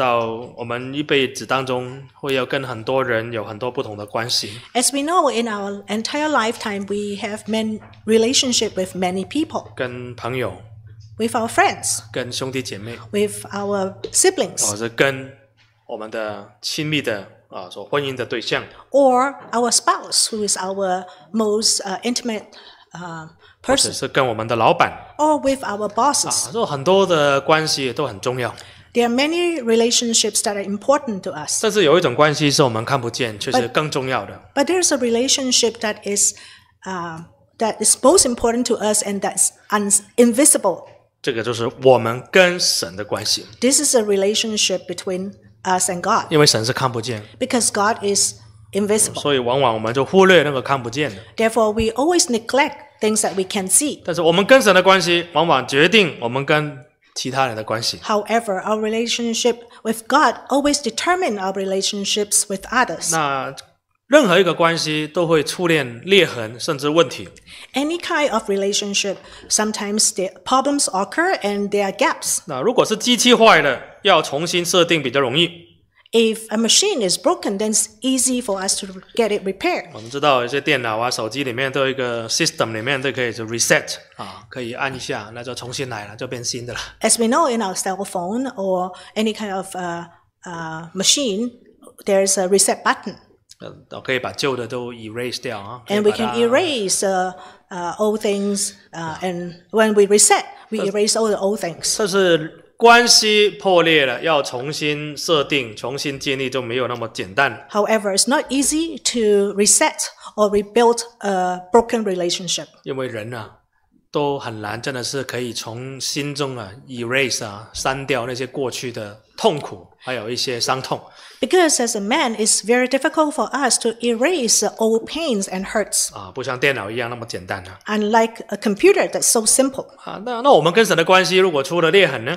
到我们一辈子当中，会要跟很多人有很多不同的关系。As we know, in our entire lifetime, we have many relationship with many people. 跟朋友。With our friends. 跟兄弟姐妹。With our siblings. 或者跟我们的亲密的啊，所婚姻的对象。Or our spouse, who is our most intimate person. 是跟我们的老板。Or with our bosses. 就很多的关系都很重要。There are many relationships that are important to us. 但是有一种关系是我们看不见，却是更重要的。But there's a relationship that is, uh, that is both important to us and that's invisible. 这个就是我们跟神的关系，This is a relationship between us and God 因为神是看不见，because God is invisible. 所以往往我们就忽略那个看不见的。Therefore, we always neglect things that we can see. 但是我们跟神的关系，往往决定我们跟其他人的关系。However, our relationship with God always determine our relationships with others. 那任何一个关系都会出现裂痕，甚至问题。Any kind of relationship sometimes the problems occur and there are gaps. 那如果是机器坏了，要重新设定比较容易。If a machine is broken, then it's easy for us to get it repaired. 我们知道一些电脑啊、手机里面都有一个 system 里面都可以就 reset 啊，可以按一下，那就重新来了，就变新的了。As we know in our cell phone or any kind of uh, uh, machine, there's a reset button. 呃，可以把旧的都 erase 掉啊。And we can erase uh, uh, old things, uh, and when we reset, we erase all the old things. 这是关系破裂了，要重新设定、重新建立就没有那么简单。However, it's not easy to reset or rebuild a broken relationship. 因为人啊，都很难真的是可以从心中啊 erase 啊删掉那些过去的痛苦。还有一些伤痛。Because as a man, it's very difficult for us to erase old pains and hurts. Unlike a computer that's so simple. 啊，那那我们跟神的关系如果出了裂痕呢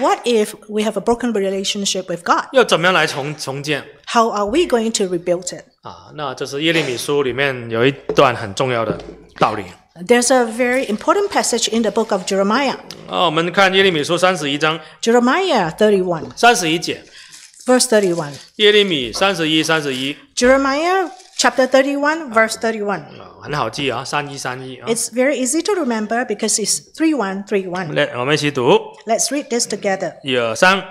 ？What if we have a broken relationship with God? 要怎么样来重重建？How are we going to rebuild it? 啊，那这是耶利米书里面有一段很重要的道理。There's a very important passage in the book of Jeremiah. 啊，我们看耶利米书三十一章。Jeremiah thirty-one. 三十一节，verse thirty-one. 耶利米三十一三十一。Jeremiah chapter thirty-one, verse thirty-one. 很好记啊，三一三一 It's very easy to remember because it's three-one, three-one. 来，我们一起读。Let's read this together. 一二三，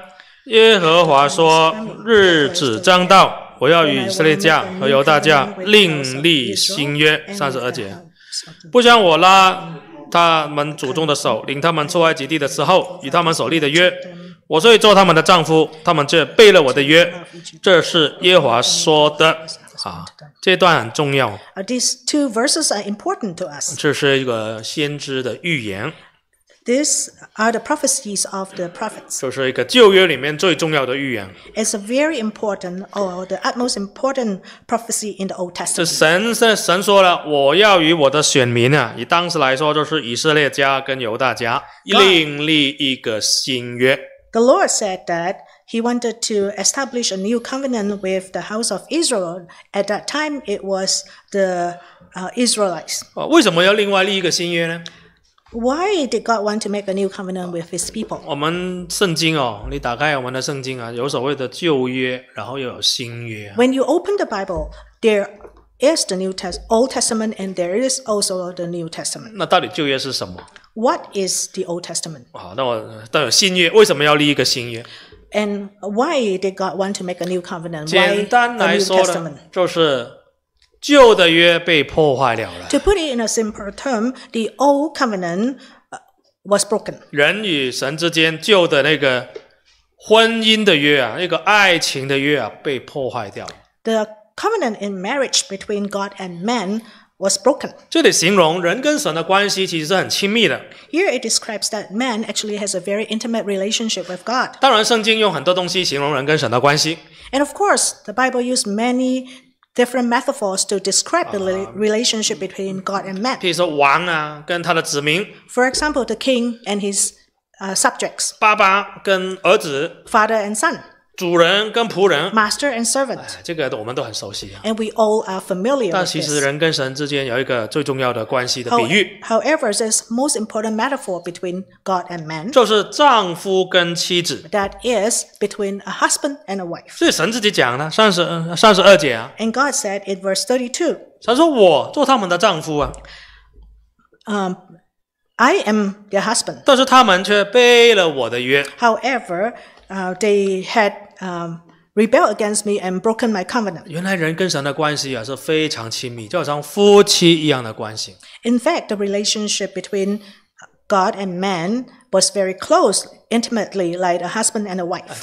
耶和华说：日子将到，我要与以色列家和犹大家另立新约。三十二节。不像我拉他们祖宗的手，领他们出埃及地的时候，与他们所立的约，我虽做他们的丈夫，他们却背了我的约。这是耶和华说的。好，这段很重要。These two verses are important to us。这是一个先知的预言。These are the prophecies of the prophets. 这是一个旧约里面最重要的预言。It's a very important or the utmost important prophecy in the Old Testament. 这神这神说了，我要与我的选民啊，以当时来说就是以色列家跟犹大家，另立一个新约。The Lord said that he wanted to establish a new covenant with the house of Israel. At that time, it was the uh, Israelites. 为什么要另外立一个新约呢？why did God want to make a new covenant with His people？我们圣经哦，你打开我们的圣经啊，有所谓的旧约，然后又有新约。When you open the Bible, there is the New Test, Old Testament, and there is also the New Testament. 那到底旧约是什么？What is the Old Testament? 好，那我到有新约，为什么要立一个新约？And why did God want to make a new covenant? Why new 旧的约被破坏了了。To put it in a simpler term, the old covenant uh, was broken. 人与神之间旧的那个婚姻的约啊，那个爱情的约啊，被破坏掉了。The covenant in marriage between God and man was broken. 这里形容人跟神的关系其实是很亲密的。Here it describes that man actually has a very intimate relationship with God. 当然，圣经用很多东西形容人跟神的关系。And of course, the Bible used many different metaphors to describe the ah. relationship between God and man. Ah, For example, the king and his uh, subjects. 爸爸跟儿子。Father and son. 主人跟仆人，master and servant，这个我们都很熟悉。啊。and we all are familiar. 但其实人跟神之间有一个最重要的关系的比喻。however, this most important metaphor between God and man 就是丈夫跟妻子。that is between a husband and a wife。是神自己讲的，三十三十二节啊。and God said in verse thirty two。他说我做他们的丈夫啊。嗯，I am their husband。但是他们却背了我的约。however, uh they had um rebelled against me and broken my covenant. In fact, the relationship between God and man was very close, intimately, like a husband and a wife. And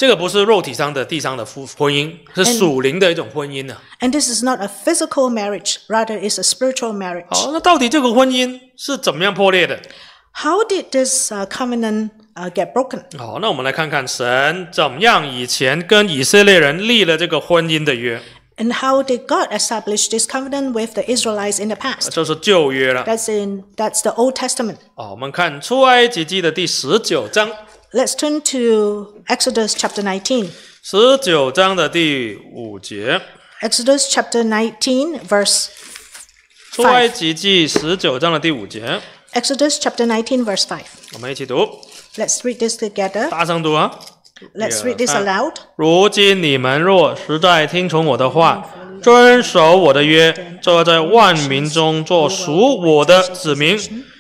this is not a physical marriage, rather it's a spiritual marriage. 好，那到底这个婚姻是怎么样破裂的？how did this uh, covenant uh, get broken？好，那我们来看看神怎么样以前跟以色列人立了这个婚姻的约。And how did God establish this covenant with the Israelites in the past？这是旧约了。That's in that's the Old Testament。哦，我们看出埃及记的第十九章。Let's turn to Exodus chapter nineteen。十九章的第五节。Exodus chapter nineteen verse。出埃及记十九章的第五节。Exodus chapter nineteen verse five。我们一起读。Let's read this together。大声读啊。Let's read this aloud。如今你们若实在听从我的话，遵守我的约，要在万民中做属我的子民，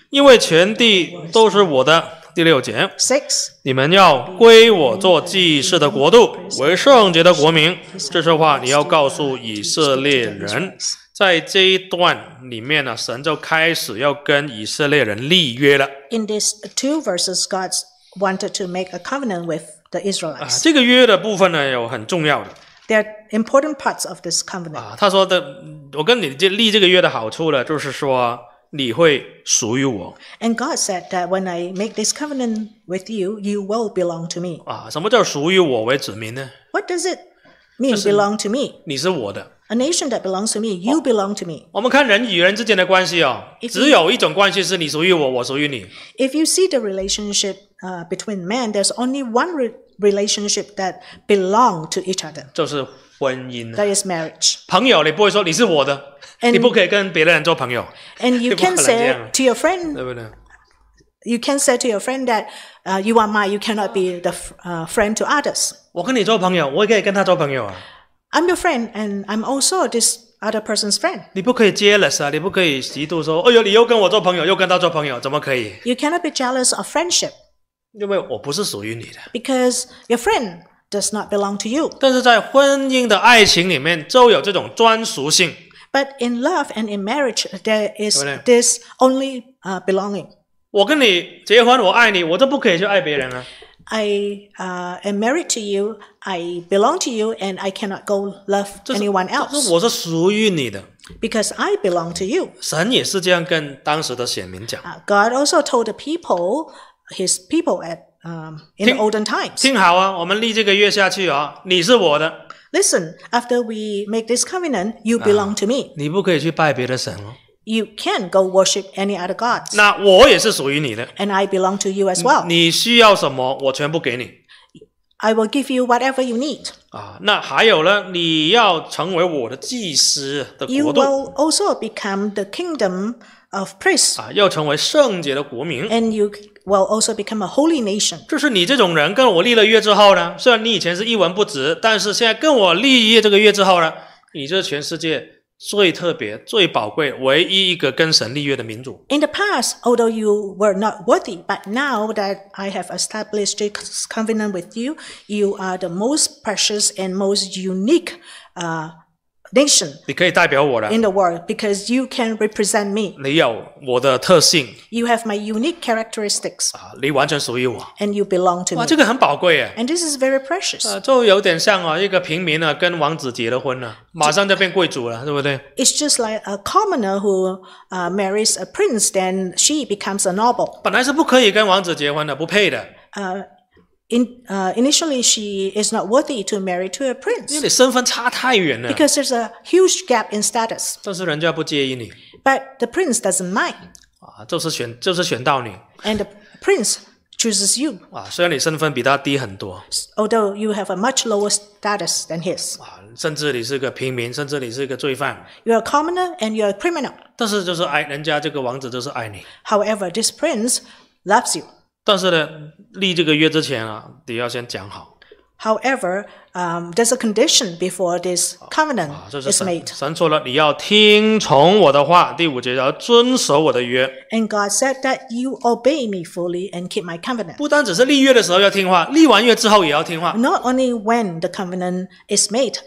因为全地都是我的。第六节。Six。你们要归我做祭祀的国度，为圣洁的国民。这些话你要告诉以色列人。在这一段里面呢，神就开始要跟以色列人立约了。In these two verses, God wanted to make a covenant with the 啊 Israelites. 这个约的部分呢，有很重要的 There are important parts of this covenant. 啊。他说的，嗯我跟你这立这个约的好处呢，就是说你会属于我 And God said that when I make this covenant with you, you will belong to me. 啊。什么叫属于我为子民呢？What does it mean, belong to me? 你是我的，a nation that belongs to me, you belong to me. you see the relationship uh, between men, there's only one re relationship that belong to each other. 就是婚姻。That is marriage. you can say to your friend. you can say to your friend that uh, you are mine. You cannot be the uh, friend to others. 我跟你做朋友，我也可以跟他做朋友啊。I'm your friend, and I'm also this other person's friend. 你不可以 jealous 啊，你不可以嫉妒说，哎呦，你又跟我做朋友，又跟他做朋友，怎么可以？You cannot be jealous of friendship 因为我不是属于你的。because your friend does not belong to you. 但是在婚姻的爱情里面，就有这种专属性。But in love and in marriage, there this only uh, belonging. 我跟你结婚，我爱你，我就不可以去爱别人啊。I uh, am married to you, I belong to you, and I cannot go love anyone else. Because I belong to you. God also told the people, His people at um, in the olden times. Listen, after we make this covenant, you belong to me. 你不可以去拜别的神哦。you can go worship any other gods. 那我也是属于你的。And I belong to you as well. 你需要什么，我全部给你。I will give you whatever you need. You will also become the kingdom of priests. 啊，要成为圣洁的国民。And you will also become a holy nation. 就是你这种人跟我立了约之后呢，虽然你以前是一文不值，但是现在跟我立约这个约之后呢，你就是全世界。最特别、最宝贵、唯一一个跟神立约的民族。In the past, although you were not worthy, but now that I have established this covenant with you, you are the most precious and most unique, uh, nation in the world because you can represent me. 你有我的特性 You have my unique characteristics ah, and you belong to me. And this is very precious. it's just like a commoner who uh, marries a prince, then she becomes a noble. 本来是不可以跟王子结婚的，不配的。Uh, in, uh, initially she is not worthy to marry to a prince. Because there's a huge gap in status. But the prince doesn't mind. And the prince chooses you. Although you have a much lower status than his. 啊，甚至你是个平民，甚至你是个罪犯。You're a commoner and you're a this prince loves you. 但是呢，立这个约之前啊，得要先讲好。However, um, there's a condition before this covenant is made. 神说了，你要听从我的话，第五节要遵守我的约，And God said that you obey me fully and keep my covenant. 不单只是立约的时候要听话，立完约之后也要听话。Not only when the covenant is made,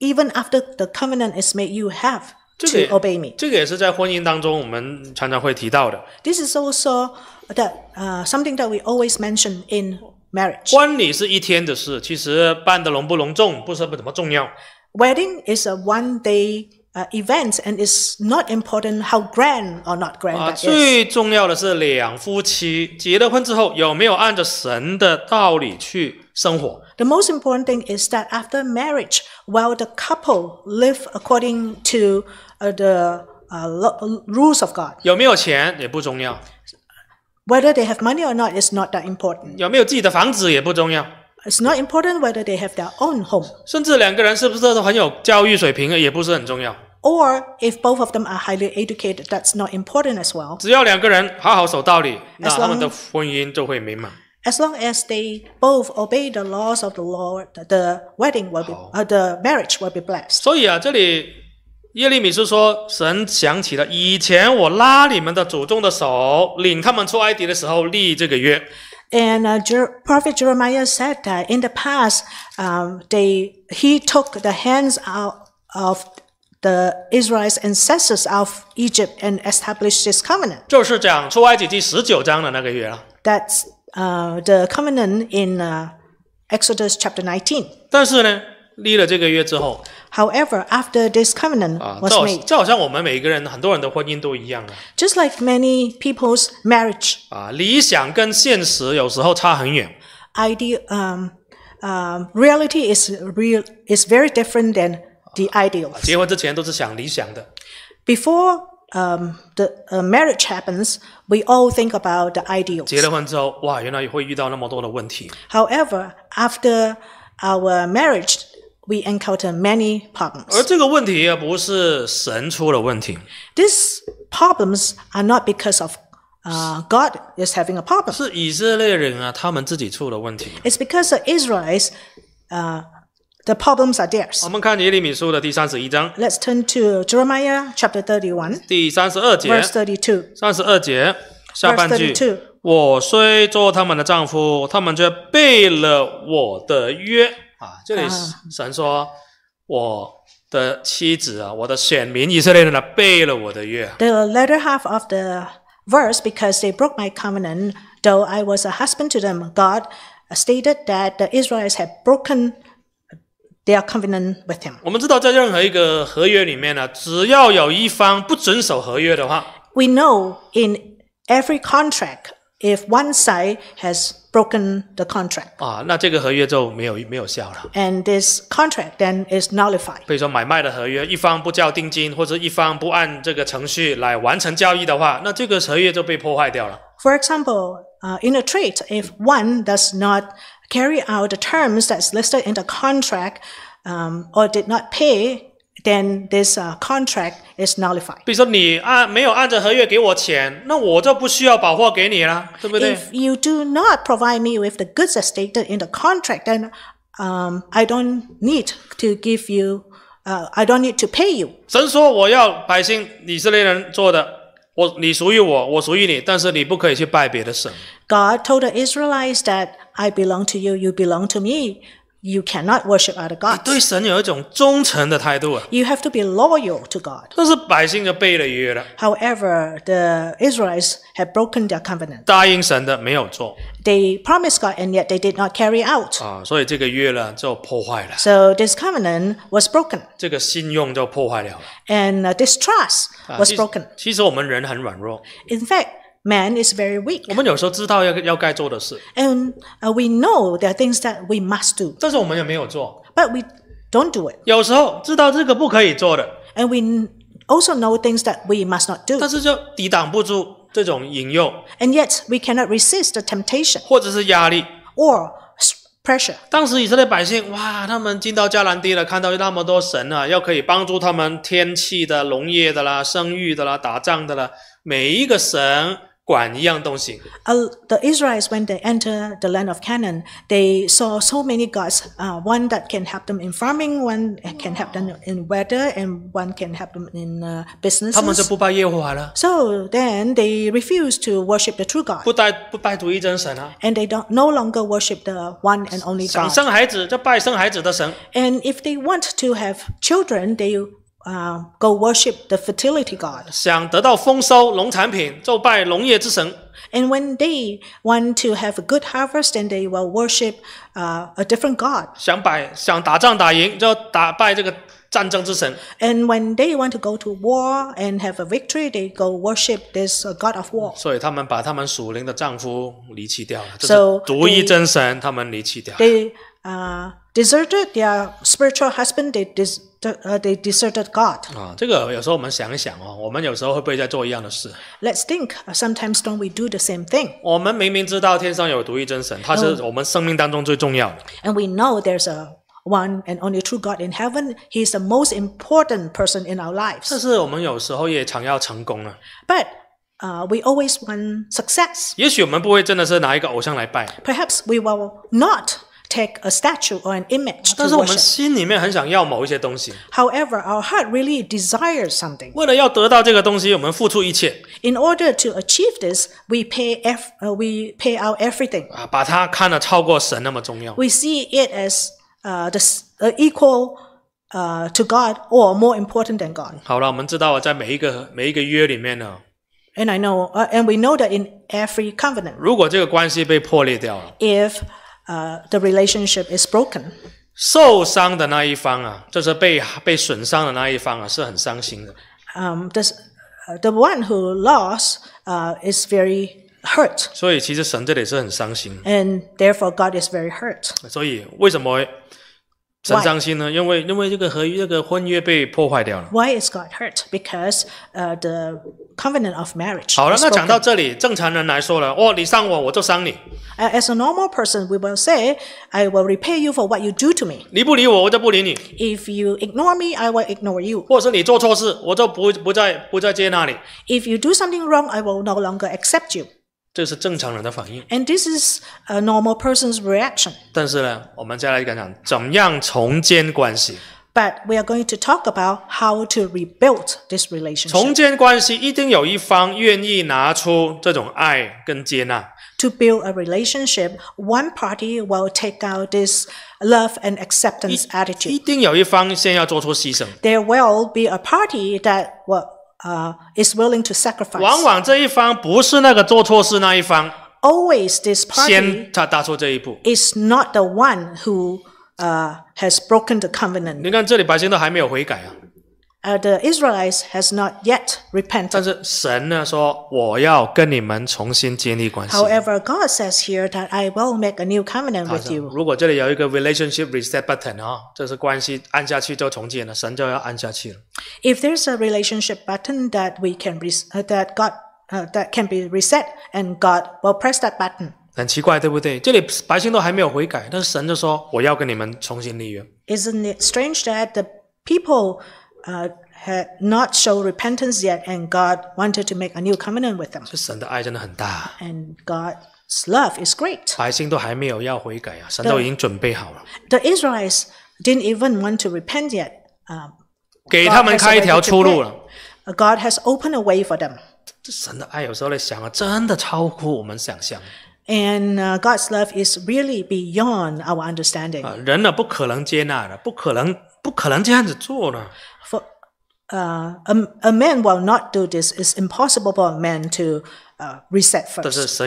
even after the covenant is made, you have 这个这个也是在婚姻当中我们常常会提到的。This is also that uh something that we always mention in marriage. 婚礼是一天的事，其实办的隆不隆重，不是不怎么重要。Wedding is a one day uh event and it's not important how grand or not grand. 啊，最重要的是两夫妻结了婚之后有没有按照神的道理去生活。The most important thing is that after marriage. while the couple live according to uh, the uh, rules of God. 有没有钱也不重要。Whether they have money or not is not that important. 有没有自己的房子也不重要。It's not important whether they have their own home. 甚至两个人是不是都很有教育水平也不是很重要。Or if both of them are highly educated, that's not important as well. As long as they both obey the laws of the Lord, the wedding will be, uh, the marriage will be blessed. 所以啊，这里耶利米是说，神想起了以前我拉你们的祖宗的手，领他们出埃及的时候立这个约。And uh, Jer- Prophet Jeremiah said that in the past, um, they he took the hands out of the Israelites' ancestors of Egypt and established this covenant. 就是讲出埃及第十九章的那个约啊。That's uh, the covenant in uh, Exodus chapter 19. However, after this covenant was made，这好像我们每一个人、很多人的婚姻都一样啊。Just like many people's marriage，啊，理想跟现实有时候差很远。Idea, um, um, reality is real is very different than the ideal. Before um, the uh, marriage happens, we all think about the ideals. 结了婚之后，哇，原来会遇到那么多的问题。However, after our marriage, we encounter many problems. 而这个问题也不是神出了问题，These problems are not because of uh, God is having a problem. 是以色列人啊，他们自己出了问题。It's because the Israelites uh, The problems are theirs。我们看耶利米书的第三十一章。Let's turn to Jeremiah chapter thirty one。第三十二节。Verse thirty two。三十二节下半句。e r s e thirty two。我虽做他们的丈夫，他们却背了我的约。啊，这里神说，我的妻子啊，我的选民以色列人呢，背了我的约。The latter half of the verse, because they broke my covenant, though I was a husband to them, God stated that the Israelites had broken They are covenant with him. We know in every contract, if one side has broken the contract, 啊，那这个合约就没有没有效了。and this contract then is nullified. For example, uh, in a trade, if one does not carry out the terms that's listed in the contract um, or did not pay, then this uh, contract is nullified. 比如说你按没有按照合约给我钱，那我就不需要把货给你了，对不对 If you do not provide me with the goods stated in the contract, then um, I don't need to give you, uh, I don't need to pay you. 神说我要百姓以色列人做的，我你属于我，我属于你，但是你不可以去拜别的神。God told the Israelites that I belong to you, you belong to me. You cannot worship other gods。对神有一种忠诚的态度啊。You have to be loyal to God。但是百姓就背了约了。However, the Israelites have broken their covenant。答应神的没有做。They promised God and yet they did not carry out。啊，所以这个约呢就破坏了。So this covenant was broken。这个信用就破坏了。And uh, this trust was broken。其实我们人很软弱。In fact. Man is very weak。我们有时候知道要要该做的事。And we know there are things that we must do。但是我们也没有做。But we don't do it。有时候知道这个不可以做的。And we also know things that we must not do。但是就抵挡不住这种引诱。And yet we cannot resist the temptation。或者是压力。Or pressure。当时以色列百姓哇，他们进到迦南地了，看到那么多神啊，要可以帮助他们天气的、农业的啦、生育的啦、打仗的啦，每一个神。管一样东西。Uh, the Israelites when they enter the land of Canaan, they saw so many gods. Uh, one that can help them in farming, one can help them in weather, and one can help them in uh, business. 他们就不拜耶和华了。So then they refuse to worship the true God. 不拜不拜独一真神啊。And they don't no longer worship the one and only God. 想生孩子就拜生孩子的神。And if they want to have children, they uh, go worship the fertility god。想得到丰收、农产品，就拜农业之神。And when they want to have a good harvest, and they will worship uh, a different god. 想摆想打仗打赢，就打拜这个战争之神。And when they want to go to war and have a victory, they go worship this uh, god of war. 所以他们把他们属灵的丈夫离弃掉了，这是独一真神，他们离弃掉了。They uh deserted their spiritual husband. They dis uh, they deserted God。啊，这个有时候我们想一想哦，我们有时候会不会在做一样的事？Let's think. Uh, sometimes don't we do the same thing? we know there's a one and only true God in heaven. He's the most important person in our lives. 但是我们有时候也常要成功啊。But uh, we always want success. Perhaps we will not take a statue or an image to worship. However, our heart really desires something. In order to achieve this, we pay ev- uh, we pay out everything. 啊，把它看得超过神那么重要。We see it as uh, the uh, equal. Uh, to God or more important than God. 好了，我们知道在每一个每一个约里面呢。And I know, uh, and we know that in every covenant. 如果这个关系被破裂掉了。If uh, the relationship is broken. 受伤的那一方啊，就是被被损伤的那一方啊，是很伤心的。Um, this, uh, the one who lost uh, is very hurt. 所以其实神这里是很伤心。And therefore, God is very hurt. 所以为什么心伤心呢，因为因为这个合约、这个婚约被破坏掉了。Why is God hurt? Because, uh, the covenant of marriage. 好了，那讲到这里，正常人来说了，哦，你伤我，我就伤你。As a normal person, we will say, I will repay you for what you do to me. 你不理我，我就不理你。If you ignore me, I will ignore you. 或者是你做错事，我就不不再不再接纳你。If you do something wrong, I will no longer accept you. 这是正常人的反应。And this is a normal person's reaction. 但是呢，我们再来讲讲怎么样重建关系。But we are going to talk about how to rebuild this relationship. 重建关系一定有一方愿意拿出这种爱跟接纳。To build a relationship, one party will take out this love and acceptance attitude. 一定有一方先要做出牺牲。There will be a party that will 往往这一方不是那个做错事那一方，先他踏错这一步。你看这里，白姓都还没有悔改啊。uh, the Israelites has not yet repented. However, God says here that I will make a new covenant with you. If relationship reset button there's a relationship button that we can that God uh, that can be reset, and God will press that button. 很奇怪，对不对？这里百姓都还没有悔改，但是神就说我要跟你们重新立约。Isn't it strange that the people uh, had not showed repentance yet, and God wanted to make a new covenant with them. And God's love is great. The Israelites didn't even want to repent yet. Um, uh, has opened a way for them. 这神的爱有时候在想啊，真的超乎我们想象 And uh, God's love is really beyond our understanding. 啊，人呢不可能接纳的，不可能不可能这样子做的。uh, a man will not do this. It's impossible for a man to uh, reset first.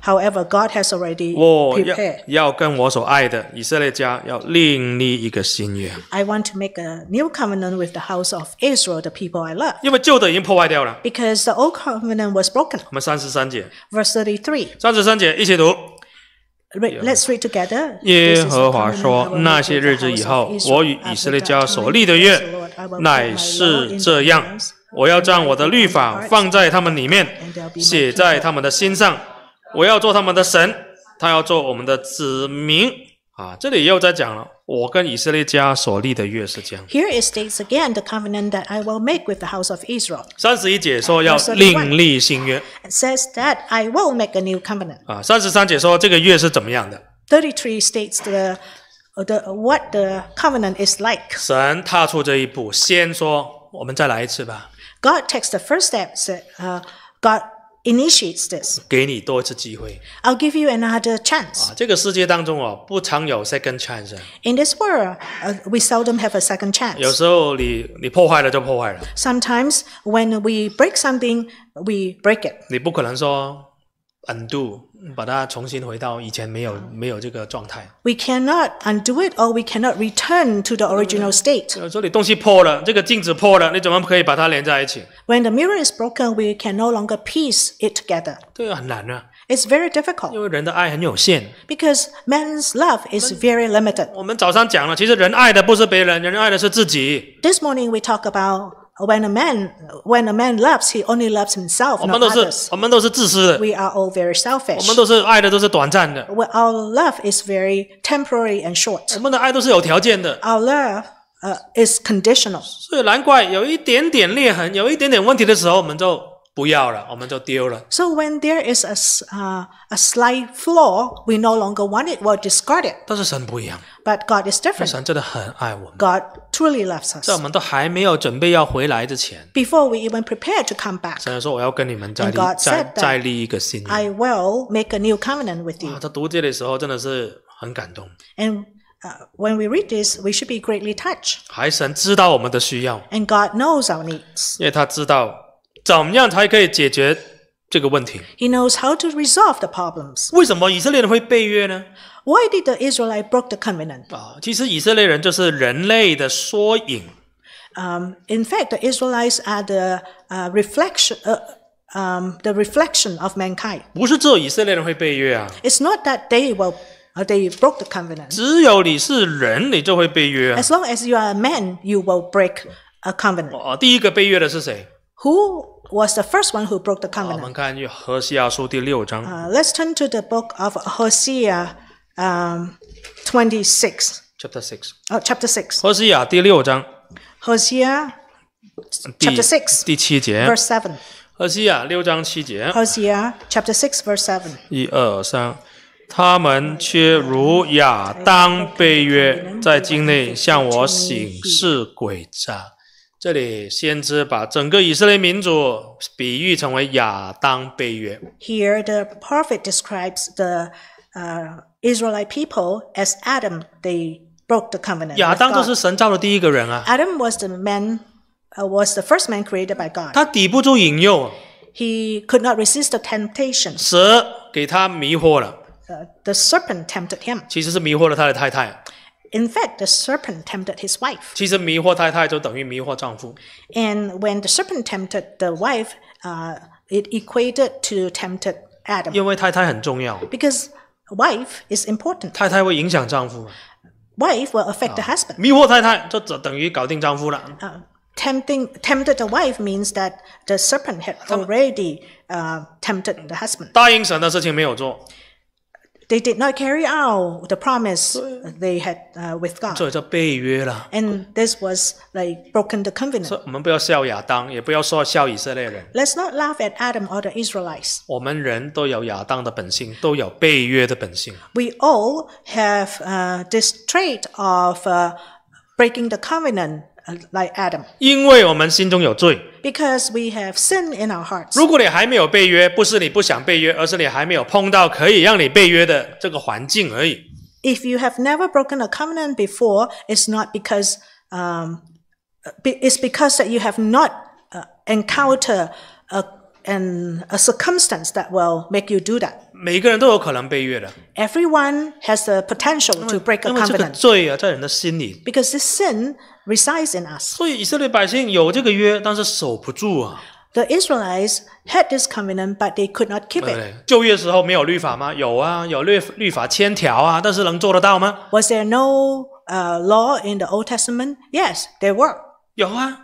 However, God has already prepared. I want to make a new covenant with the house of Israel, the people I love, Because the old covenant was broken. verse 33. 三十三节一起读。耶和华说：“那些日子以后，我与以色列家所立的约，乃是这样：我要将我的律法放在他们里面，写在他们的心上。我要做他们的神，他要做我们的子民。啊，这里又在讲了。”我跟以色列家所立的约是这样。Here it states again the covenant that I will make with the house of Israel. 三十一节说要另立新约。It says that I will make a new covenant. 啊，三十三节说这个约是怎么样的？Thirty three states the the what the covenant is like. 神踏出这一步，先说，我们再来一次吧。God takes the first step. Said, uh, God. initiates this. I'll give you another chance. 啊！这个世界当中哦，不常有 second chance this world, uh, we seldom have a second chance. 时候你你破坏了就破坏了，Sometimes when we break something, we break it. 你不可能说 undo，把它重新回到以前没有没有这个状态。We cannot undo it, or we cannot return to the original state. the mirror is broken, we can no longer piece it together. very difficult. 因为人的爱很有限。Because difficult man's love is very limited. morning we talk about when a man when a man loves, he only loves himself. 我们都 not others. We are all very 我 selfish. 们都是爱的都是短暂的，Well, Our love is very temporary and short. 我们的爱都是有条件的，Our love uh, is conditional. 所以难怪有一点点裂痕，有一点点问题的时候，我们就不要了，我们就丢了。So when there is a s- uh, a slight flaw, we no longer want it. We'll discard it. 但是神不一样，but God is different. God truly loves us. 在我们都还没有准备要回来之前，Before we even prepare to come back，神说我要跟你们再立再再立一个新约。I will make a new covenant with you。他读这的时候真的是很感动。And Uh, when we read this, we should be greatly touched. And God knows our needs. 这个问题。He knows how to resolve the problems. Why did the Israelite break the covenant? 啊，其实以色列人就是人类的缩影。Um, in fact, the Israelites are the uh, reflection, uh, um, the reflection of mankind. 不是只有以色列人会背约啊，It's not that they will, uh, they broke the covenant. 只有你是人，你就会背约啊。As long as you are a man, you will break a covenant. Who? Was the first one who broke the covenant？我们看《句何西亚书》第六章。Let's turn to the book of Hosea, twenty-six. Chapter six. Oh, chapter six. 何西亚第六章。Hosea, chapter six, 第七节。Verse seven. 何西亚六章七节。Hosea chapter six, verse seven. 一二三，他们却如亚当被约，在境内向我显示诡诈。这里先知把整个以色列民族比喻成为亚当背约。Here the prophet describes the, uh, Israeli people as Adam. They broke the covenant. 亚当就是神造的第一个人啊。Adam was the man, was the first man created by God. 他抵不住引诱。He could not resist the temptation. 蛇给他迷惑了。The serpent tempted him. 其实是迷惑了他的太太。In fact, the serpent tempted his wife. 其实迷惑太太就等于迷惑丈夫。And when the serpent tempted the wife, uh, it equated to tempted Adam. 因为太太很重要。Because wife is important. 太太会影响丈夫。Wife will affect the husband. 迷惑太太就等于搞定丈夫了。Uh, tempting tempted the wife means that the serpent had already uh, tempted the husband. 答应神的事情没有做。they did not carry out the promise they had uh, with God. 这叫背约了。And this was like broken the covenant. let us not laugh at Adam or the Israelites. 我们人都有亚当的本性，都有背约的本性。We all have uh, this trait of uh, breaking the covenant uh, like Adam. 因为我们心中有罪。because we have sin in our hearts. 如果你还没有被约，不是你不想被约，而是你还没有碰到可以让你被约的这个环境而已。If you have never broken a covenant before, it's not because um, it's because that you have not uh, encountered a, an, a circumstance that will make you do that. Everyone has the potential to break a covenant because this sin resides in us. 所以以色列百姓有这个约，但是守不住啊。The Israelites had this covenant, but they could not keep it. 对？旧约时候没有律法吗？有啊，有律律法千条啊，但是能做得到吗？Was there no uh, law in the Old Testament? Yes, there were. 有啊，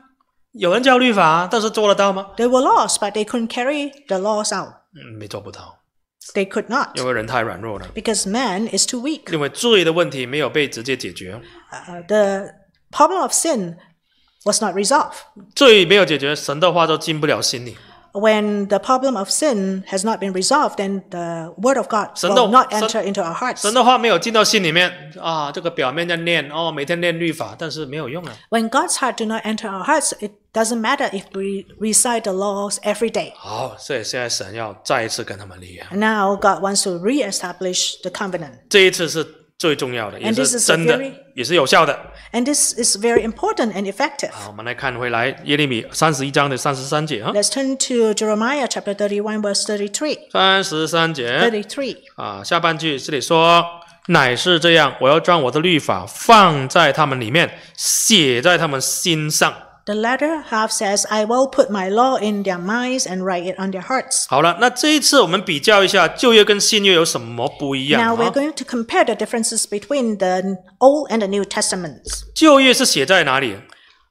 有人叫律法啊，但是做得到吗？There were laws, but they couldn't carry the laws out. 嗯，没做不到。They could not，因为人太软弱了。Because man is too weak。因为罪的问题没有被直接解决。The problem of sin was not resolved。罪没有解决，神的话都进不了心里。when the problem of sin has not been resolved, then the word of God will not enter into our hearts. 神的话没有进到心里面啊，这个表面在念哦，每天念律法，但是没有用啊。When God's heart do not enter our hearts, it doesn't matter if we recite the laws every day. 好，所以现在神要再一次跟他们立约。Now God wants to reestablish the covenant. 这一次是最重要的也是真的，也是有效的。And this is very important and effective。好，我们来看回来耶利米三十一章的三十三节哈。Let's turn to Jeremiah chapter thirty-one, verse thirty-three。三十三节。Thirty-three。啊，下半句这里说，乃是这样，我要将我的律法放在他们里面，写在他们心上。The latter half says, "I will put my law in their minds and write it on their hearts." 好了，那这一次我们比较一下旧约跟新约有什么不一样 Now we're going to compare the differences between the Old and the New Testaments. 旧约是写在哪里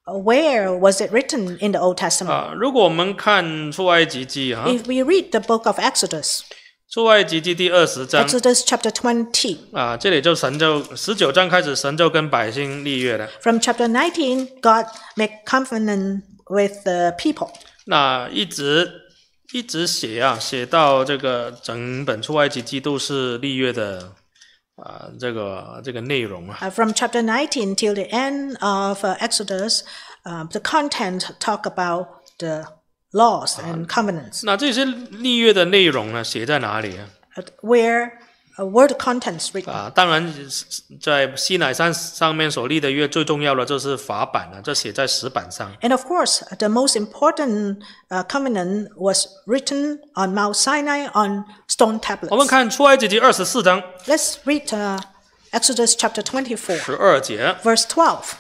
Where was it written in the Old Testament? 啊？如果我们看出埃及记啊，If we read the book of Exodus, 出外记记第二十章。Exodus Chapter Twenty。啊，这里就神就十九章开始，神就跟百姓立约了。From Chapter Nineteen, God make covenant with the people。那一直一直写啊，写到这个整本出外记记都是立约的啊，这个这个内容啊。From Chapter Nineteen till the end of Exodus, um, the content talk about the laws and covenants。那这些立约的内容呢？写在哪里啊？Where, a w o r d contents written? 啊，当然，在西奈山上面所立的约最重要的就是法版了，这写在石板上。And of course, the most important covenant was written on Mount Sinai on stone tablets. 我们看出埃及记二十四章。Let's read. Exodus chapter 24. verse 12.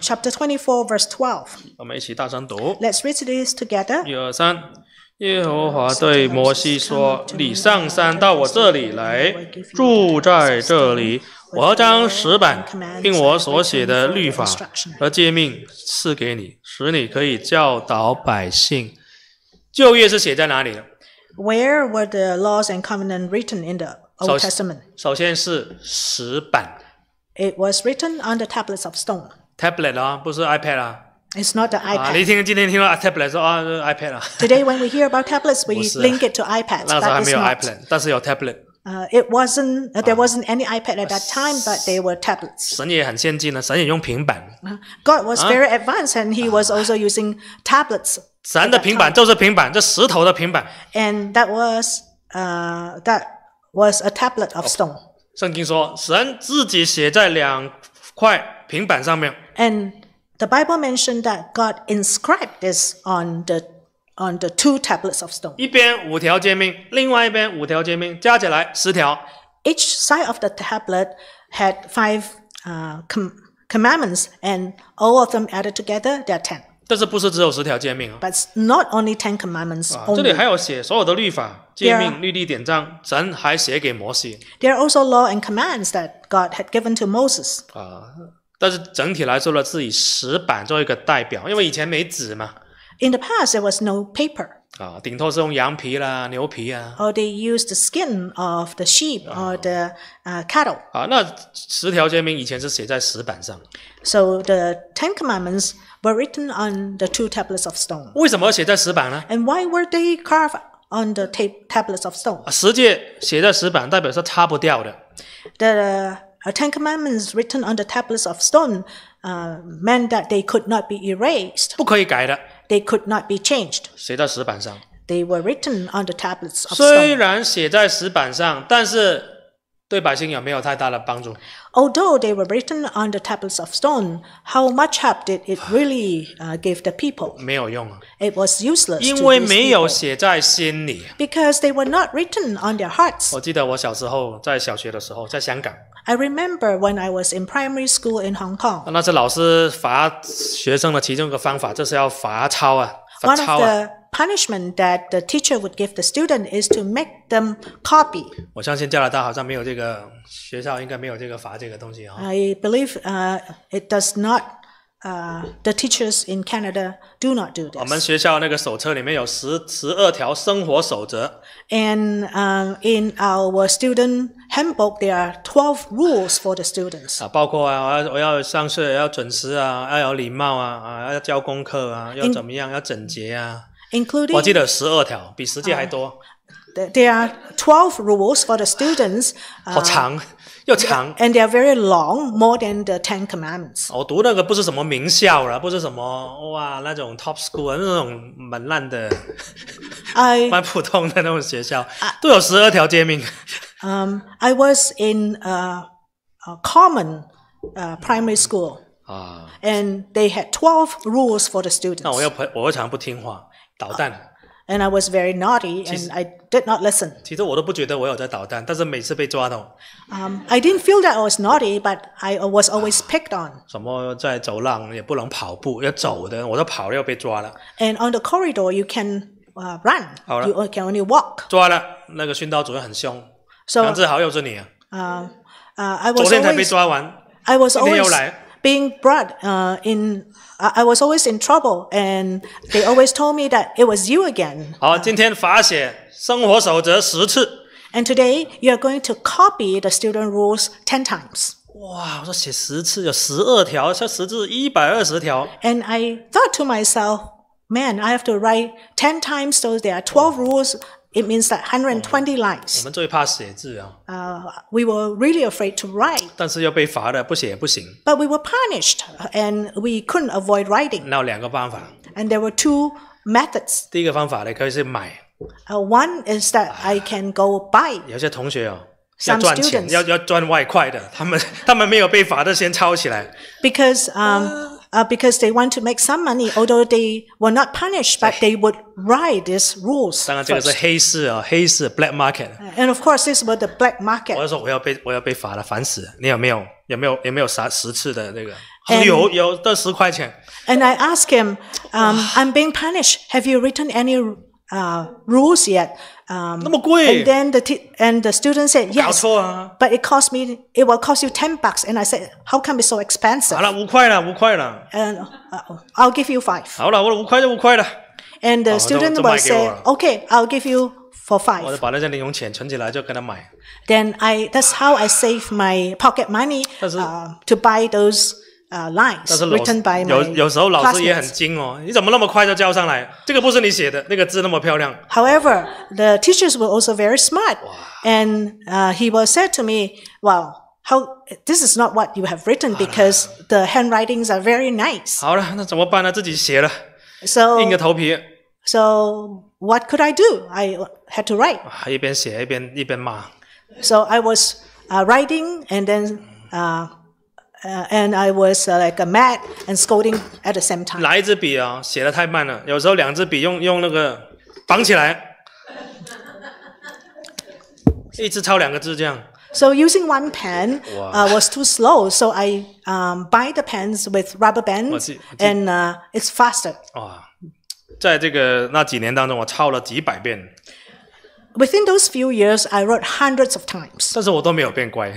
Chapter 24 verse 12. let us read this together. 一二三。耶和华对摩西说：“你上山到我这里来，住在这里。我要将石板，并我所写的律法和诫命赐给你，使你可以教导百姓。”旧约是写在哪里的？Where were the laws and covenant written in the Old Testament. 首先是石板 It was written on the tablets of stone.，tablet 啊，不是 iPad 啊。It's not the iPad. 听今天听到 tablet 说啊这是，iPad 啊，Today, when we hear about tablets, we link it to iPads. 那时候还 That iPad，但是有 tablet。Uh, it wasn't. uh, there wasn't any iPad at that time, but they were tablets. God was very advanced, and He was also using tablets, 神的平板就是平板，这石头的平板，and that was uh, that was a tablet of stone. 圣经说，神自己写在两块平板上面。And the Bible mentioned that God inscribed this on the on the two tablets of stone. 一边五条诫命，另外一边五条诫命，加起来十条。Each side of the tablet had five uh, com commandments, and all of them added together, there are ten. 但是不是只有十条诫命啊？But not only Ten Commandments 啊，这里 There are also law and commands that God had given to Moses. 啊。但是整体来说呢，是以石板作为一个代表，因为以前没纸嘛 In the past, there was no paper, 啊，顶多是用羊皮啦、牛皮啊 they used the skin of the sheep or the uh, cattle. 啊。那十条诫命以前是写在石板上 So the Ten Commandments were written on the two tablets of stone。为什么写在石板呢？And why were they carved on the tablets of stone？十诫写在石板，代表是擦不掉的。The uh, Ten Commandments written on the tablets of stone uh, meant that they could not be erased. They could not be changed. They were written on the tablets of 对百姓有没有太大的帮助？Although they were written on the tablets of stone, how much help did it really give the people? 没有用。啊。It was useless. 因为没有写在心里。Because they were not written on their hearts. 我记得我小时候在小学的时候，在香港。I remember when I was in primary school in Hong Kong. 那是老师罚学生的其中一个方法，就是要罚抄啊，罚抄啊。punishment that the teacher would give the student is to make them copy. I believe uh, it does not. Uh, the teachers in Canada do not do this. 我们学校那个手册里面有十十二条生活守则。And um, in our student handbook, there are twelve rules for the students. 我记得十二条，比实际还多。There are twelve rules for the students. 好长，又长。And they are very long, more than the Ten Commandments. 我读那个不是什么名校了，不是什么哇那种 top school，那种蛮烂的，蛮普通的那种学校，都有十二条诫命。Um, I was in a common primary school. 啊。And they had twelve rules for the students. 那我又不，我又常不听话。And I was very naughty, and I did not listen. 其实我都不觉得我有在捣蛋，但是每次被抓到。Um, I didn't feel that I was naughty, but I was always picked on. 什么在走廊也不能跑步，要走的，我都跑要被抓了。And on the corridor, you can uh, run. 好了，you uh, can only walk. 抓了，那个训导主任很凶。So 杨志豪又是你啊。啊啊，I uh, was 昨天才被抓完。I was always being brought uh, in I was always in trouble, and they always told me that it was you again. And today you are going to copy the student rules ten times. And I thought to myself, man, I have to write ten times, so there are twelve rules. It means that 120 lines. 我们最怕写字啊。Uh, we were really afraid to write. 但是要被罚的，不写也不行。But we were punished, and we couldn't avoid writing. 那有两个办法。And there were two methods. 第一个方法你可以去买。Uh, one is that I can go buy. 有些同学哦。要赚钱，要要赚外快的，他们他们没有被罚的，先抄起来。Because um, uh, uh, because they want to make some money, although they were not punished, but they would write these rules. 当然，这个是黑市啊，黑市 black market。And of course, this was the black market. 我要说我要被我要被罚了，烦死！你有没有有没有有没有啥十次的那个？有有，这十块钱。And I asked him, um, I'm being punished. Have you written any uh, rules yet? Um, and then the t- and the student said yes, but it cost me it will cost you ten bucks. And I said, how come it's so expensive? 好了，五块了，五块了。And uh, I'll give you five. And the student 这 will say, okay, i I'll give you for five. Then I that's how I save my pocket money 但是- uh, to buy those uh, lines written by 有有时候老师也很精哦，你怎么那么快就叫上来？这个不是你写的，那个字那么漂亮。However, the teachers were also very smart, and uh, he was said to me, "Well, how this is not what you have written ah. because the handwritings are very nice." 好了，那怎么办呢？自己写了，so 硬着头皮。So what could I do? I had to write. Ah, 一边写一边一边骂。So I was uh, writing and then. Uh, uh, and I was uh, like mad and scolding at the same time. 拿一支笔啊、哦，写的太慢了，有时候两支笔用用那个绑起来，一支抄两个字这样。So using one pen uh, was too slow, so I um, buy the pens with rubber bands, and uh, it's faster. 哇，在这个那几年当中，我抄了几百遍。Within those few years, I wrote hundreds of times. 但是我都没有变乖。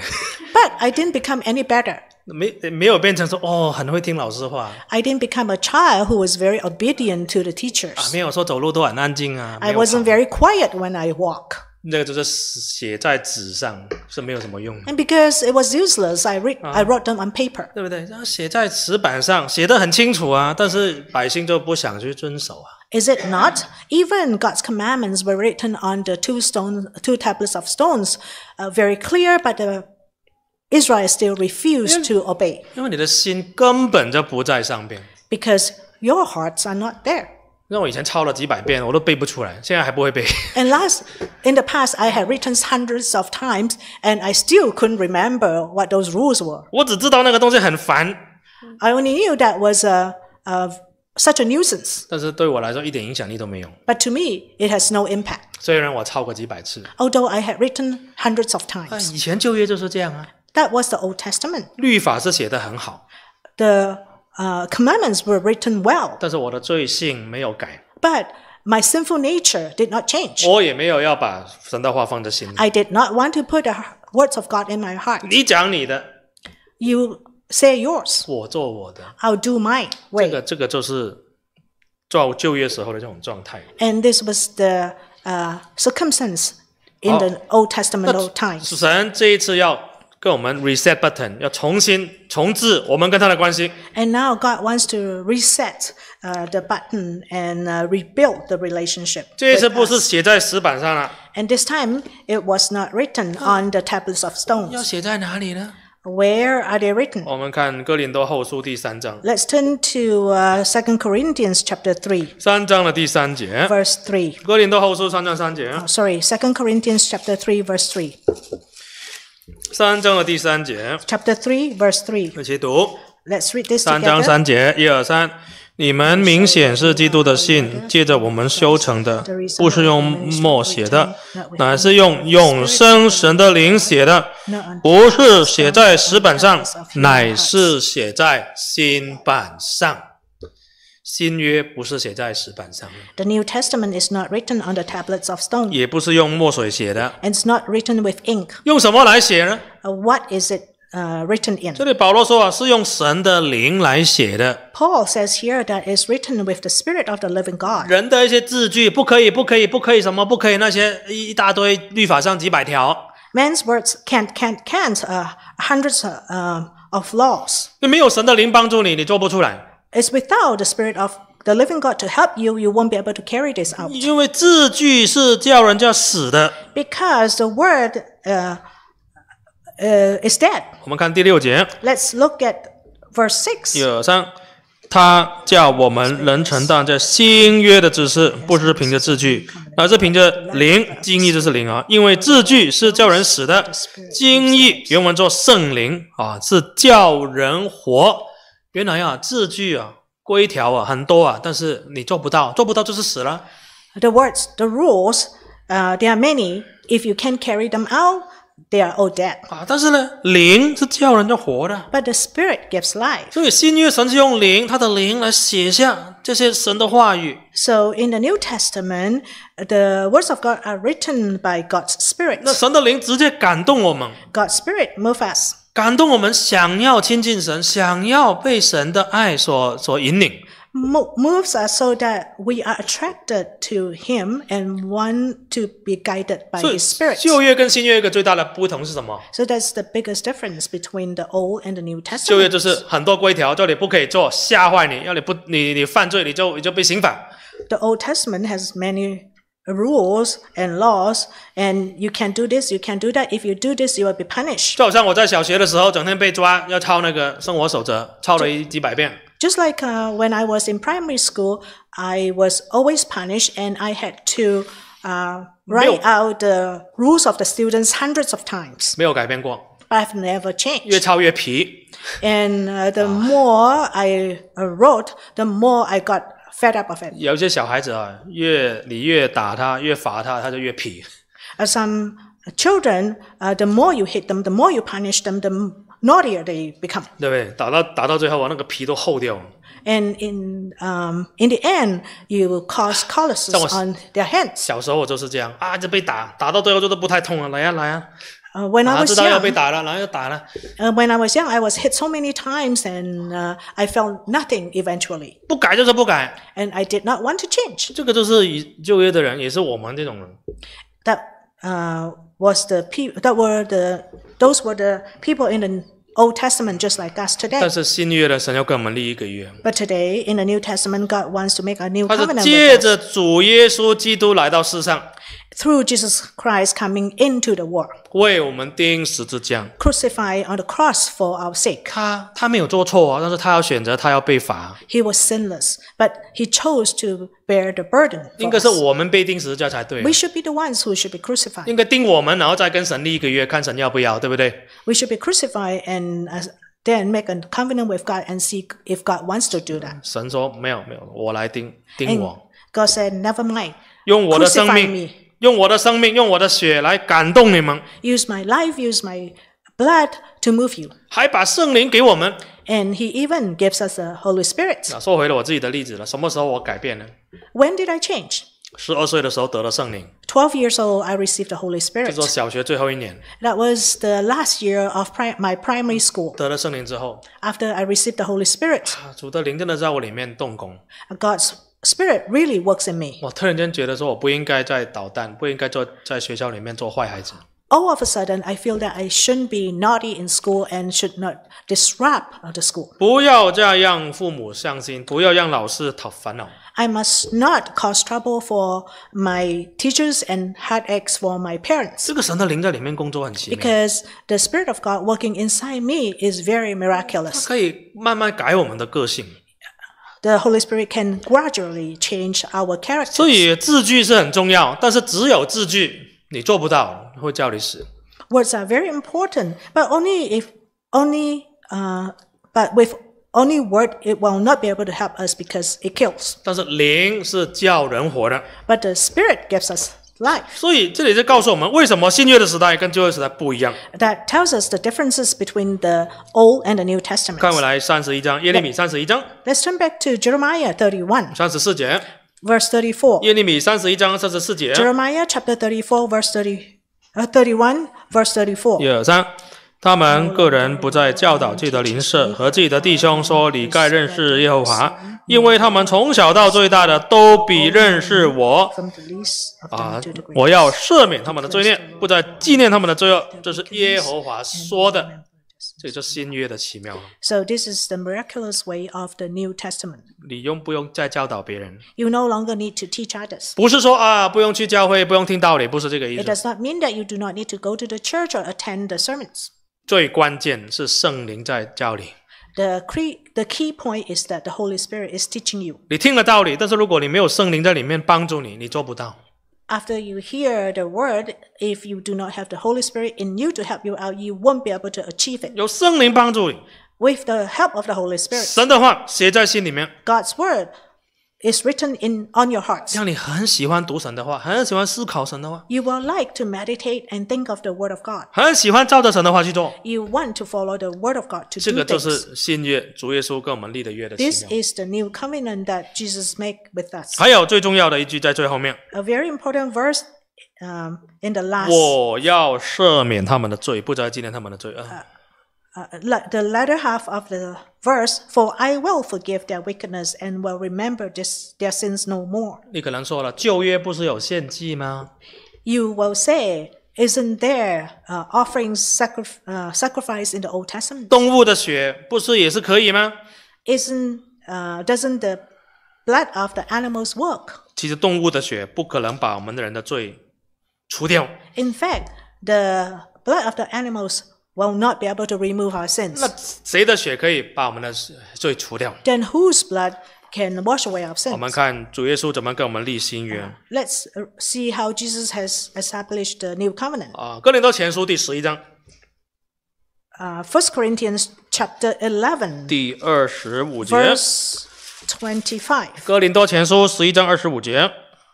but I didn't become any better. 没没有变成说哦，很会听老师话。I didn't become a child who was very obedient to the teachers. 啊，没有说走路都很安静啊。I ah, wasn't very quiet when I walk. 那个就是写在纸上是没有什么用的。And because it was useless, I wrote them on paper. it not? Even God's commandments were written on the two stone, two tablets of stones, uh, very clear, but the Israel still refused to obey. Because your hearts are not there. 那我以前抄了几百遍，我都背不出来，现在还不会背。And last, in the past, I had written hundreds of times, and I still couldn't remember what those rules were. 我只知道那个东西很烦。I only knew that was a, a such a nuisance. 但是对我来说一点影响力都没有。But to me, it has no impact. 虽然我抄过几百次。Although I had written hundreds of times. 以前旧约就是这样啊。that was the Old Testament. 律法是写得很好，The uh, commandments were written well, 但是我的罪性没有改，but my sinful nature did not change. 我也没有要把神的话放在心里。I did not want to put the words of God in my heart. 你讲你的，You say yours, 我做我的，I'll do mine. 这 Wait. this was the uh, circumstance in the Old Testament old times. 神这一次要跟我们 reset button，要重新重置我们跟他的关系。And now God wants to reset, uh, the button and uh, rebuild the relationship. 这一次不是写在石板上了。And this time it was not written on the tablets of stones. 要写在哪里呢？Where are they written? 我们看哥林多后书第三章。Let's turn to uh, Second Corinthians chapter three. 三章的第三节。Verse three. Second Corinthians chapter three, verse three. 三章的第三节。Chapter three, verse three。一起读。Let's read this 三章三节，一二三。你们明显是基督的信，借着我们修成的，不是用墨写的，乃是用永生神的灵写的，不是写在石板上，乃是写在心版上。新约不是写在石板上，The New Testament is not written on the tablets of stone，也不是用墨水写的，And it's not written with ink。用什么来写呢？What is it uh written in？这里保罗说啊，是用神的灵来写的。Paul says here that it's written with the Spirit of the Living God。人的一些字句不可以，不可以，不可以什么，不可以那些一大堆律法上几百条。Man's words can't can't can't uh hundreds uh of laws。你没有神的灵帮助你，你做不出来。It's without the spirit of the living God to help you, you won't be able to carry this out. 因为字句是叫人家死的。Because the word, uh, uh, is dead. 我们看第六节。Let's look at verse six. 一二三，他叫我们能承担这新约的指示，不是凭着字句，而是凭着灵。经意就是灵啊，因为字句是叫人死的。经意原文做圣灵啊，是叫人活。原来啊，字句啊，规条啊，很多啊，但是你做不到，做不到就是死了。The words, the rules, uh, there are many. If you can't carry them out, they are all dead. 啊，但是呢，灵是叫人家活的。But the spirit gives life. 所以新约神是用灵，他的灵来写下这些神的话语。So in the New Testament, the words of God are written by God's spirit. 那神的灵直接感动我们。God's spirit m o v e us. 感动我们，想要亲近神，想要被神的爱所所引领。Moves us so that we are attracted to Him and want to be guided by His Spirit。旧约跟新约一个最大的不同是什么？So that's the biggest difference between the Old and the New Testament。旧约就是很多规条，叫你不可以做，吓坏你，要你不，你你犯罪，你就你就被刑罚。The Old Testament has many rules and laws and you can do this, you can do that. If you do this, you will be punished. 就好像我在小学的时候，整天被抓要抄那个生活守则，抄了一几百遍。Just like uh, when I was in primary school, I was always punished and I had to uh, write out the rules of the students hundreds of times. 没有改变过。I've never changed. 越抄越皮。And uh, the more I uh, wrote, the more I got fed up of it。有些小孩子啊，越你越打他，越罚他，他就越皮。Some children, uh, the more you hit them, the more you punish them, the naughtier they become. 对不对？打到打到最后，啊，那个皮都厚掉了。And in um in the end, you will cause calluses on their hands. 小时候我就是这样啊，就被打，打到最后就都不太痛了，来呀，来呀。Uh, when I ah, was young, uh, when I was young, I was hit so many times, and uh, I felt nothing eventually. And I did not want to change. that uh was the people that were the those were the people in the Old Testament just like us today. But today in the New Testament, God wants to make a new covenant through Jesus Christ coming into the world. 为我们钉十字架。Crucified on the cross for our sake. was sinless, but he chose to bear the burden. 应该是我们被钉十字架才对。We should be the ones who should be crucified. 应该钉我们，然后再跟神立一个约，看神要不要，对不对？We should be crucified and uh, then make a covenant with God and see if God wants to do that. 神说没有没有，我来钉钉我。God said, never mind. 用我的生命，用我的生命，用我的血来感动你们。Use my life, use my blood to move you。还把圣灵给我们。And he even gives us the Holy Spirit。那说回了我自己的例子了，什么时候我改变呢？When did I change？十二岁的时候得了圣灵。Twelve years old, I received the Holy Spirit。就是小学最后一年。That was the last year of my primary school。得了圣灵之后。After I received the Holy Spirit。主的灵真的在我里面动工。God's Spirit really works in All of a sudden, I feel that I shouldn't be naughty in school and should not disrupt the school. I must not cause trouble for my teachers and headaches for my parents. 这个神的灵在里面工作很奇妙。Because the Spirit of God working inside me is very miraculous. 它可以慢慢改我们的个性。the Holy Spirit can gradually change our character. words are very important, but only if only uh, but with only word it will not be able to help us because it kills. 但是灵是叫人活的。But the Spirit gives us life。所以，这里就告诉我们，为什么新约的时代跟旧约时代不一样。That tells us the differences between the old and the new testament. 看回来三十一章，耶利米三十一章。Let's turn back to Jeremiah thirty one. 三十四节，verse thirty four。耶利米三十一章三十四节，Jeremiah chapter thirty four, verse thirty, 呃 thirty one, verse thirty four。一、二、三。他们个人不再教导自己的邻舍和自己的弟兄说：“你该认识耶和华，因为他们从小到最大的都比认识我。”啊！我要赦免他们的罪孽，不再纪念他们的罪恶。这是耶和华说的。这就是新约的奇妙。So this is the miraculous way of the New Testament. 你用不用再教导别人？You no longer need to teach others. 不是说啊，不用去教会，不用听道理，不是这个意思。It does not mean that you do not need to go to the church or attend the sermons. 最关键是圣灵在教你。The key, the key point is that the Holy Spirit is teaching you. 你听了道理，但是如果你没有圣灵在里面帮助你，你做不到。After you hear the word, if you do not have the Holy Spirit in you to help you out, you won't be able to achieve it. 有圣灵帮助你。With the help of the Holy Spirit. 神的话写在心里面。God's word. is written in on your hearts. 让你很喜欢读神的话，很喜欢思考神的话，You will like to meditate and think of the Word of God. 很喜欢照着神的话去做。You want to follow the Word of God to do 个就这个就是新约主耶稣跟我们立的约的。This is the new covenant that Jesus make with us. 还有最重要的一句在最后面，A very important verse um, in the last. 我要赦免他们的罪，不再纪念他们的罪恶。uh, the latter half of the verse, for I will forgive their wickedness and will remember this, their sins no more. You will say, isn't there uh, offerings sacri uh, sacrifice in the Old Testament? is not uh, doesn't the blood of the animals work? In fact, the blood of the animals will not be able to remove our sins. 那谁的血可以把我们的罪除掉？Then whose blood can wash away our 我们 sins? 看主耶稣怎么跟我们立新约 Let's uh, see how Jesus has established the new covenant. 啊，《哥林多前书》第十一章 Uh, 1 Corinthians chapter 11, 第二十五节，《verse 25.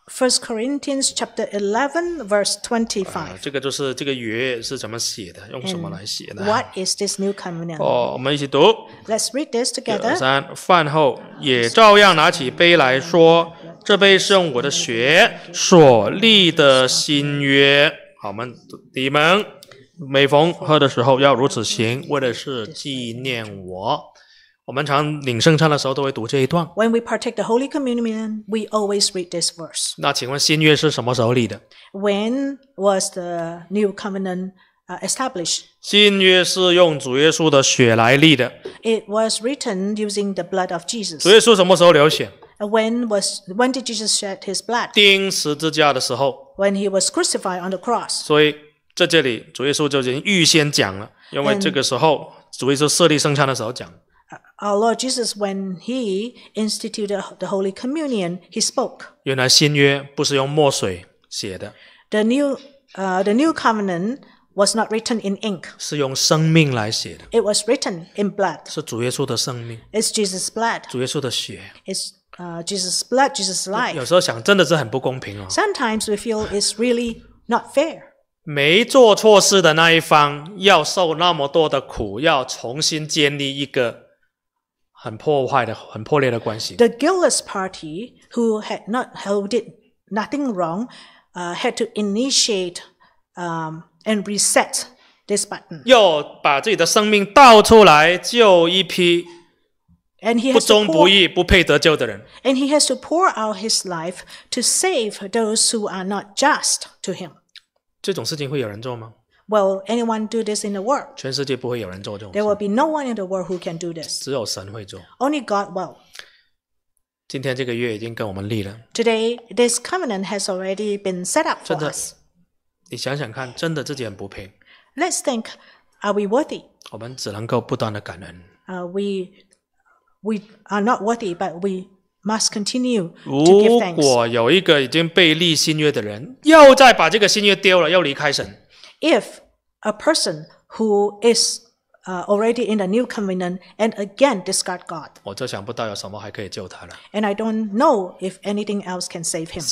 First Corinthians chapter eleven verse twenty five。啊，这个就是这个约是怎么写的，用什么来写的？What is this new covenant？哦，我们一起读。Let's read this together. 三饭后也照样拿起杯来说：“这杯是用我的血所立的新约。”好，们你们每逢喝的时候要如此行，为的是纪念我。我们常领圣餐的时候都会读这一段。When we partake the Holy Communion, we always read this verse. 那请问新约是什么时候立的？When was the new covenant uh, established? 新约是用主耶稣的血来立的。It was written using the blood of Jesus. 主耶稣什么时候流血？And was when did Jesus shed his blood? 钉十字架的时候。When he was crucified on the cross. 所以在这里，主耶稣就已经预先讲了，因为这个时候主耶稣设立圣餐的时候讲。our Lord Jesus, when he instituted the Holy Communion, he spoke. 原来新约不是用墨水写的。The new, uh, the new covenant was not written in ink. 是用生命来写的。It was written in blood. 是主耶稣的生命。It's Jesus' blood. 主耶稣的血。It's uh, Jesus' blood, Jesus' life. 有时候想，真的是很不公平哦。Sometimes we feel it's really not fair. 没做错事的那一方要受那么多的苦，要重新建立一个。很破坏的、很破裂的关系。The guiltless party, who had not held it nothing wrong, uh, had to initiate um and reset this button. 要把自己的生命倒出来救一批，不忠不义、不配得救的人。And he has to pour out his life to save those who are not just to him. 这种事情会有人做吗？will anyone do this in the world? world？全世界不会有人做这种事。There will be no one in the world who can do this. this。只有神会做。Only God will. will。今天这个约已经跟我们立了。Today this covenant has already been set up for us。你想想看，真的自己很不配。Let's think, are we worthy? we we are not worthy, but we must continue to give thanks. 如果有一个已经被立新约的人，又再把这个新约丢了，又离开神。if a person who is uh, already in the new covenant and again discard God. and I don't know if anything else can save him.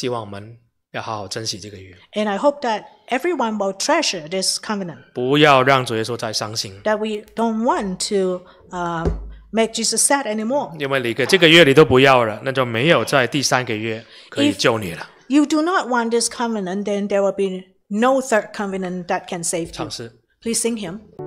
and I hope that everyone will treasure this covenant. That we don't want to uh, make Jesus sad anymore. 因为你个这个月你都不要了，那就没有在第三个月可以救你了。If you do not want this covenant, then there will be no third covenant that can save you. Please sing him.